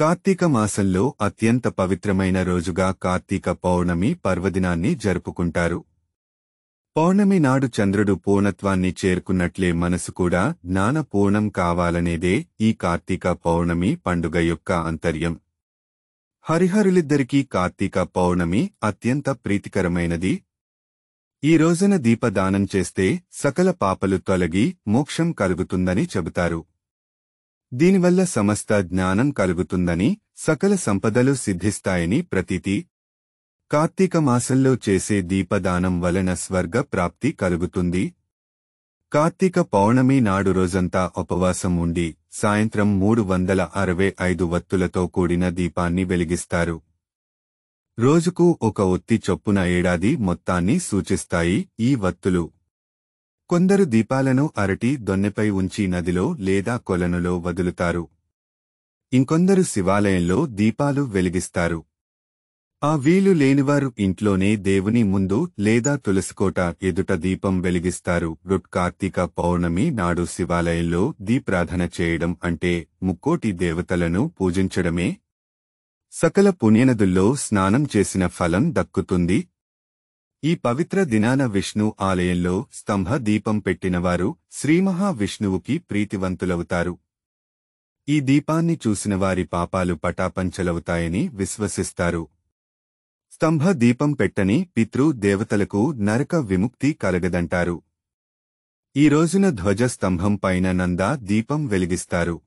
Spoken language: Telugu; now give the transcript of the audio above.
కార్తీక మాసంలో అత్యంత పవిత్రమైన రోజుగా కార్తీక పౌర్ణమి పర్వదినాన్ని జరుపుకుంటారు పౌర్ణమి నాడు చంద్రుడు పూర్ణత్వాన్ని చేరుకున్నట్లే మనసు కూడా జ్ఞాన పూర్ణం కావాలనేదే ఈ కార్తీక పౌర్ణమి పండుగ యొక్క అంతర్యం హరిహరులిద్దరికీ కార్తీక పౌర్ణమి అత్యంత ప్రీతికరమైనది ఈ రోజున దీపదానం చేస్తే సకల పాపలు తొలగి మోక్షం కలుగుతుందని చెబుతారు దీనివల్ల సమస్త జ్ఞానం కలుగుతుందని సకల సంపదలు సిద్ధిస్తాయని ప్రతీతి కార్తీక మాసంలో చేసే దీపదానం వలన స్వర్గ ప్రాప్తి కలుగుతుంది కార్తీక పౌర్ణమి నాడు రోజంతా ఉపవాసం ఉండి సాయంత్రం మూడు వందల అరవై ఐదు వత్తులతో కూడిన దీపాన్ని వెలిగిస్తారు రోజుకు ఒక ఒత్తి చొప్పున ఏడాది మొత్తాన్ని సూచిస్తాయి ఈ వత్తులు కొందరు దీపాలను అరటి దొన్నెపై ఉంచి నదిలో లేదా కొలనులో వదులుతారు ఇంకొందరు శివాలయంలో దీపాలు వెలిగిస్తారు ఆ వీలు లేనివారు ఇంట్లోనే దేవుని ముందు లేదా తులసికోట ఎదుట దీపం వెలిగిస్తారు రుట్ కార్తీక పౌర్ణమి నాడు శివాలయంలో దీప్రాధన చేయడం అంటే ముక్కోటి దేవతలను పూజించడమే సకల పుణ్యనదుల్లో స్నానం చేసిన ఫలం దక్కుతుంది ఈ పవిత్ర దినాన విష్ణు ఆలయంలో స్తంభ దీపం పెట్టినవారు శ్రీమహావిష్ణువుకి ప్రీతివంతులవుతారు ఈ దీపాన్ని చూసిన వారి పాపాలు పటాపంచలవుతాయని విశ్వసిస్తారు స్తంభ దీపం పెట్టని పితృ దేవతలకు నరక విముక్తి కలగదంటారు ఈ రోజున ధ్వజ స్తంభం పైన నందా దీపం వెలిగిస్తారు